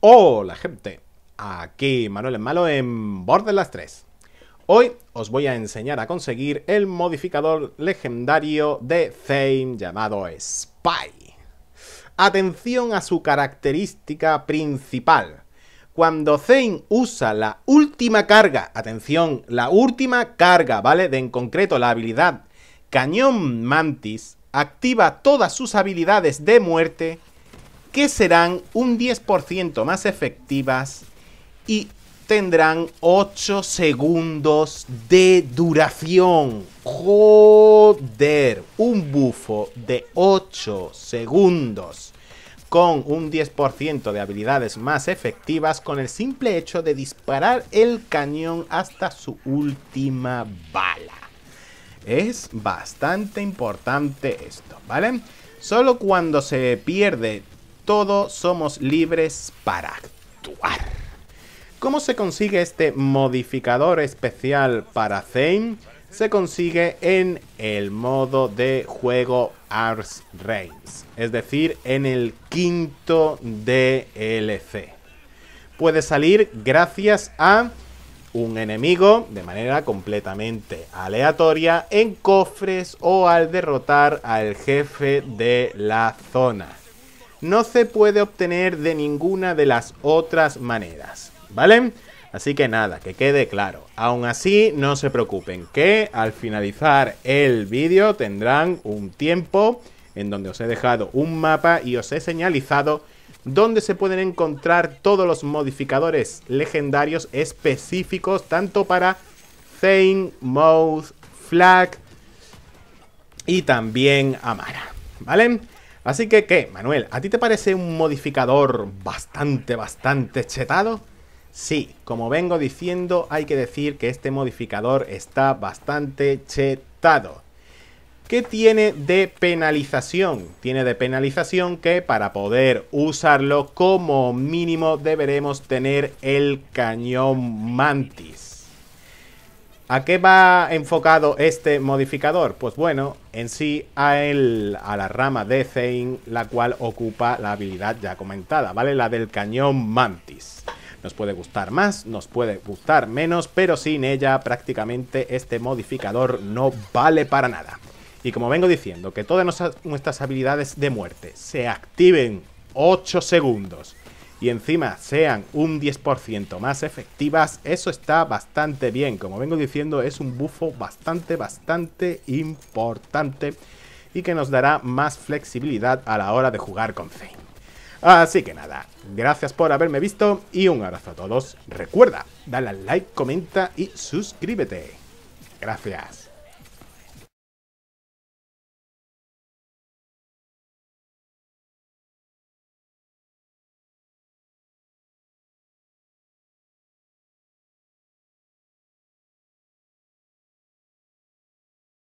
Hola gente, aquí Manuel en Malo en Borderlands 3. Hoy os voy a enseñar a conseguir el modificador legendario de Zane llamado Spy. Atención a su característica principal. Cuando Zane usa la última carga, atención, la última carga, ¿vale? De en concreto la habilidad Cañón Mantis, activa todas sus habilidades de muerte que serán un 10% más efectivas y tendrán 8 segundos de duración. Joder, un bufo de 8 segundos con un 10% de habilidades más efectivas con el simple hecho de disparar el cañón hasta su última bala. Es bastante importante esto, ¿vale? Solo cuando se pierde todos somos libres para actuar. ¿Cómo se consigue este modificador especial para Zane? Se consigue en el modo de juego Ars Reigns, es decir, en el quinto DLC. Puede salir gracias a un enemigo de manera completamente aleatoria en cofres o al derrotar al jefe de la zona no se puede obtener de ninguna de las otras maneras, ¿vale? Así que nada, que quede claro. Aún así, no se preocupen que al finalizar el vídeo tendrán un tiempo en donde os he dejado un mapa y os he señalizado donde se pueden encontrar todos los modificadores legendarios específicos tanto para Zane, Mouth, Flag y también Amara, ¿vale? Así que, ¿qué? Manuel, ¿a ti te parece un modificador bastante, bastante chetado? Sí, como vengo diciendo, hay que decir que este modificador está bastante chetado. ¿Qué tiene de penalización? Tiene de penalización que para poder usarlo como mínimo deberemos tener el cañón mantis. ¿A qué va enfocado este modificador? Pues bueno, en sí a, el, a la rama de Zane, la cual ocupa la habilidad ya comentada, ¿vale? La del cañón Mantis. Nos puede gustar más, nos puede gustar menos, pero sin ella prácticamente este modificador no vale para nada. Y como vengo diciendo, que todas nuestras habilidades de muerte se activen 8 segundos y encima sean un 10% más efectivas, eso está bastante bien. Como vengo diciendo, es un bufo bastante, bastante importante y que nos dará más flexibilidad a la hora de jugar con Zane. Así que nada, gracias por haberme visto y un abrazo a todos. Recuerda, dale al like, comenta y suscríbete. Gracias.